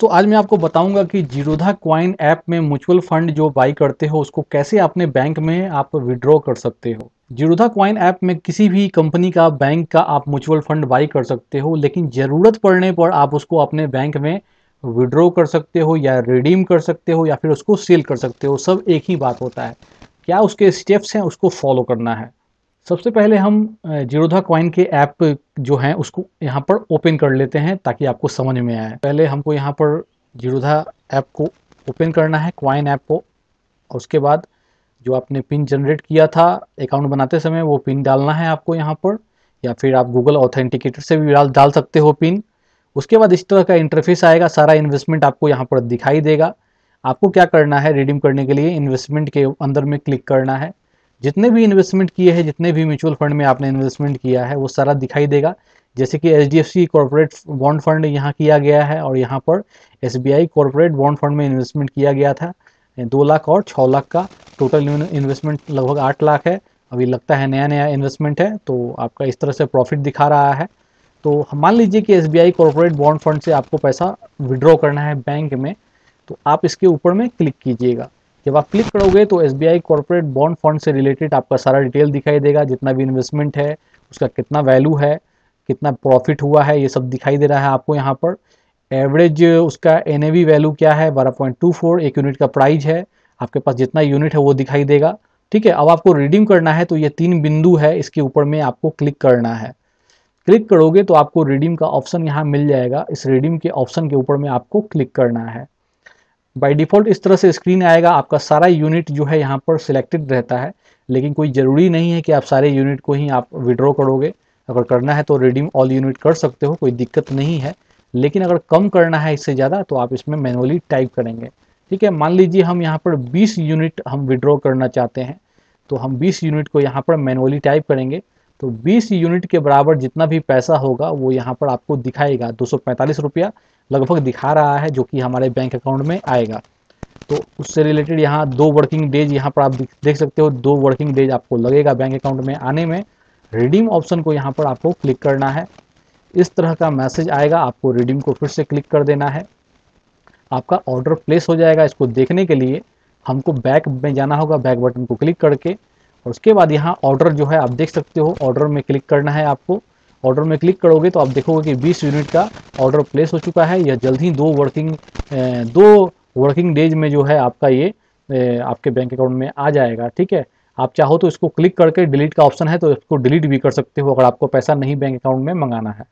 तो आज मैं आपको बताऊंगा कि जीरोधा क्वाइन ऐप में म्यूचुअल फंड जो बाई करते हो उसको कैसे अपने बैंक में आप विड्रॉ कर सकते हो जीरोधा क्वाइन ऐप में किसी भी कंपनी का बैंक का आप म्यूचुअल फंड बाई कर सकते हो लेकिन ज़रूरत पड़ने पर आप उसको अपने बैंक में विड्रॉ कर सकते हो या रिडीम कर सकते हो या फिर उसको सेल कर सकते हो सब एक ही बात होता है क्या उसके स्टेप्स हैं उसको फॉलो करना है सबसे पहले हम जीरोधा क्वाइन के ऐप जो है उसको यहाँ पर ओपन कर लेते हैं ताकि आपको समझ में आए पहले हमको यहाँ पर जीरोधा ऐप को ओपन करना है क्वाइन ऐप को और उसके बाद जो आपने पिन जनरेट किया था अकाउंट बनाते समय वो पिन डालना है आपको यहाँ पर या फिर आप गूगल ऑथेंटिकेटर से भी डाल डाल सकते हो पिन उसके बाद इस तरह का इंटरफेस आएगा सारा इन्वेस्टमेंट आपको यहाँ पर दिखाई देगा आपको क्या करना है रिडीम करने के लिए इन्वेस्टमेंट के अंदर में क्लिक करना है जितने भी इन्वेस्टमेंट किए हैं जितने भी म्यूचुअल फंड में आपने इन्वेस्टमेंट किया है वो सारा दिखाई देगा जैसे कि H D F C corporate bond fund यहाँ किया गया है और यहाँ पर S B I corporate bond fund में इन्वेस्टमेंट किया गया था दो लाख और छः लाख का टोटल इन्वेस्टमेंट लगभग आठ लाख है अभी लगता है नया नया इन्वेस्टमेंट है तो आपका इस तरह से प्रॉफिट दिखा रहा है तो मान लीजिए कि S B I corporate bond fund से आपको पैसा विड्रॉ करना है बैंक में तो आप इसके ऊपर में क्लिक कीजिएगा जब आप क्लिक करोगे तो S B I corporate bond fund से रिलेटेड आपका सारा डिटेल दिखाई देगा जितना भी इन्वेस्टमेंट है उसका कितना वैल्यू है कितना प्रॉफिट हुआ है ये सब दिखाई दे रहा है आपको यहाँ पर एवरेज उसका एन वैल्यू क्या है 12.24 एक यूनिट का प्राइज है आपके पास जितना यूनिट है वो दिखाई देगा ठीक है अब आपको रिडीम करना है तो ये तीन बिंदु है इसके ऊपर में आपको क्लिक करना है क्लिक करोगे तो आपको रिडीम का ऑप्शन यहाँ मिल जाएगा इस रिडीम के ऑप्शन के ऊपर में आपको क्लिक करना है बाय डिफ़ॉल्ट इस तरह से स्क्रीन आएगा आपका सारा यूनिट जो है यहाँ पर सिलेक्टेड रहता है लेकिन कोई ज़रूरी नहीं है कि आप सारे यूनिट को ही आप विड्रॉ करोगे अगर करना है तो रिडीम ऑल यूनिट कर सकते हो कोई दिक्कत नहीं है लेकिन अगर कम करना है इससे ज़्यादा तो आप इसमें मैनुअली टाइप करेंगे ठीक है मान लीजिए हम यहाँ पर बीस यूनिट हम विड्रॉ करना चाहते हैं तो हम बीस यूनिट को यहाँ पर मैनुअली टाइप करेंगे तो 20 यूनिट के बराबर जितना भी पैसा होगा वो यहाँ पर आपको दिखाएगा दो सौ रुपया लगभग दिखा रहा है जो कि हमारे बैंक अकाउंट में आएगा तो उससे रिलेटेड यहाँ दो वर्किंग डेज यहाँ पर आप देख सकते हो दो वर्किंग डेज आपको लगेगा बैंक अकाउंट में आने में रिडीम ऑप्शन को यहाँ पर आपको क्लिक करना है इस तरह का मैसेज आएगा आपको रिडीम को फिर से क्लिक कर देना है आपका ऑर्डर प्लेस हो जाएगा इसको देखने के लिए हमको बैक में जाना होगा बैक बटन को क्लिक करके और उसके बाद यहाँ ऑर्डर जो है आप देख सकते हो ऑर्डर में क्लिक करना है आपको ऑर्डर में क्लिक करोगे तो आप देखोगे कि 20 यूनिट का ऑर्डर प्लेस हो चुका है या जल्द ही दो वर्किंग दो वर्किंग डेज में जो है आपका ये आपके बैंक अकाउंट में आ जाएगा ठीक है आप चाहो तो इसको क्लिक करके डिलीट का ऑप्शन है तो इसको डिलीट भी कर सकते हो अगर आपको पैसा नहीं बैंक अकाउंट में मंगाना है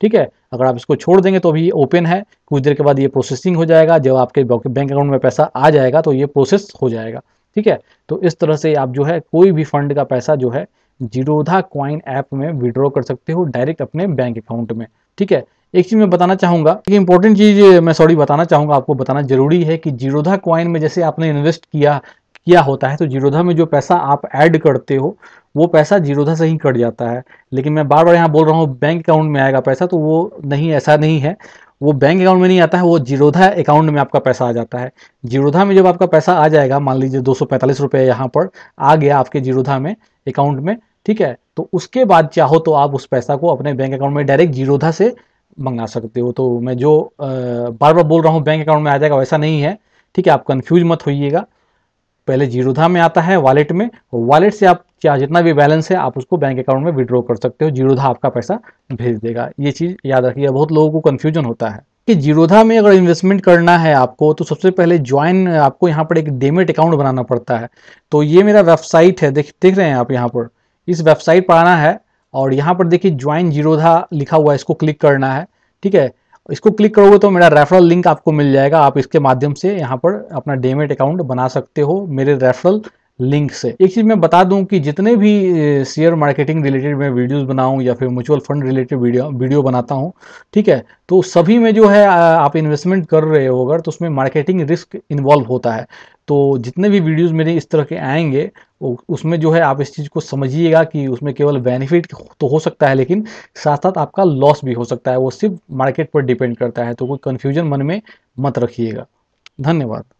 ठीक है अगर आप इसको छोड़ देंगे तो अभी ओपन है कुछ देर के बाद ये प्रोसेसिंग हो जाएगा जब आपके बैंक अकाउंट में पैसा आ जाएगा तो ये प्रोसेस हो जाएगा ठीक है तो इस तरह से आप जो है कोई भी फंड का पैसा जो है जीरोधा क्वाइन ऐप में विड्रॉ कर सकते हो डायरेक्ट अपने बैंक अकाउंट में ठीक है एक चीज़ मैं बताना चाहूंगा एक इंपॉर्टेंट चीज़ मैं सॉरी बताना चाहूंगा आपको बताना जरूरी है कि जीरोधा क्वाइन में जैसे आपने इन्वेस्ट किया किया होता है तो जीरोधा में जो पैसा आप ऐड करते हो वो पैसा जीरोधा से ही कट जाता है लेकिन मैं बार बार यहाँ बोल रहा हूँ बैंक अकाउंट में आएगा पैसा तो वो नहीं ऐसा नहीं है वो बैंक अकाउंट में नहीं आता है वो जीरोधा अकाउंट में आपका पैसा आ जाता है जीरोधा में जब आपका पैसा आ जाएगा मान लीजिए दो सौ पैंतालीस रुपये यहाँ पर आ गया आपके जीरोधा में अकाउंट में ठीक है तो उसके बाद चाहो तो आप उस पैसा को अपने बैंक अकाउंट में डायरेक्ट जीरोधा से मंगा सकते हो तो मैं जो बार बार बोल रहा हूँ बैंक अकाउंट में आ जाएगा वैसा नहीं है ठीक है आप कन्फ्यूज मत होइएगा पहले जीरोधा में आता है वॉलेट में वॉलेट से आप चाहे जितना भी बैलेंस है आप उसको बैंक अकाउंट में विड्रॉ कर सकते हो जीरोधा आपका पैसा भेज देगा ये चीज़ याद रखिए बहुत लोगों को कन्फ्यूजन होता है कि जीरोधा में अगर इन्वेस्टमेंट करना है आपको तो सबसे पहले ज्वाइन आपको यहाँ पर एक डेमेट अकाउंट बनाना पड़ता है तो ये मेरा वेबसाइट है देख देख रहे हैं आप यहाँ पर इस वेबसाइट पर आना है और यहाँ पर देखिए ज्वाइन जीरोधा लिखा हुआ है इसको क्लिक करना है ठीक है इसको क्लिक करोगे तो मेरा रेफरल लिंक आपको मिल जाएगा आप इसके माध्यम से यहाँ पर अपना डेमेट अकाउंट बना सकते हो मेरे रेफरल लिंक से एक चीज़ मैं बता दूं कि जितने भी शेयर मार्केटिंग रिलेटेड मैं वीडियोस बनाऊं या फिर mutual fund related video video बनाता हूं ठीक है तो सभी में जो है आप इन्वेस्टमेंट कर रहे हो अगर तो उसमें मार्केटिंग रिस्क इन्वॉल्व होता है तो जितने भी वीडियोस मेरे इस तरह के आएंगे उसमें जो है आप इस चीज़ को समझिएगा कि उसमें केवल बेनिफिट तो हो सकता है लेकिन साथ साथ आपका लॉस भी हो सकता है वो सिर्फ मार्केट पर डिपेंड करता है तो कोई कन्फ्यूजन मन में मत रखिएगा धन्यवाद